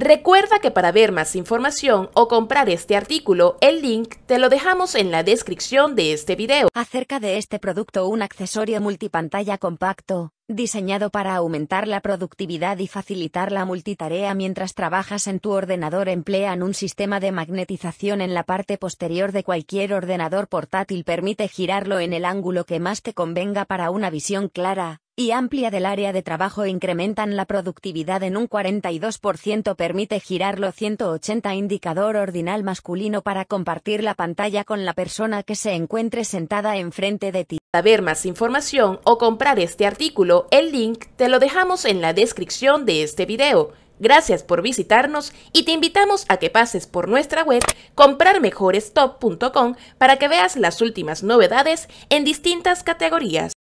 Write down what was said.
Recuerda que para ver más información o comprar este artículo, el link te lo dejamos en la descripción de este video. Acerca de este producto un accesorio multipantalla compacto, diseñado para aumentar la productividad y facilitar la multitarea mientras trabajas en tu ordenador emplean un sistema de magnetización en la parte posterior de cualquier ordenador portátil permite girarlo en el ángulo que más te convenga para una visión clara, y amplia del área de trabajo incrementan la productividad en un 42%, permite girarlo 180 indicador ordinal masculino para compartir la pantalla con la persona que se encuentre sentada enfrente de ti. Para ver más información o comprar este artículo, el link te lo dejamos en la descripción de este video. Gracias por visitarnos y te invitamos a que pases por nuestra web comprarmejorestop.com para que veas las últimas novedades en distintas categorías.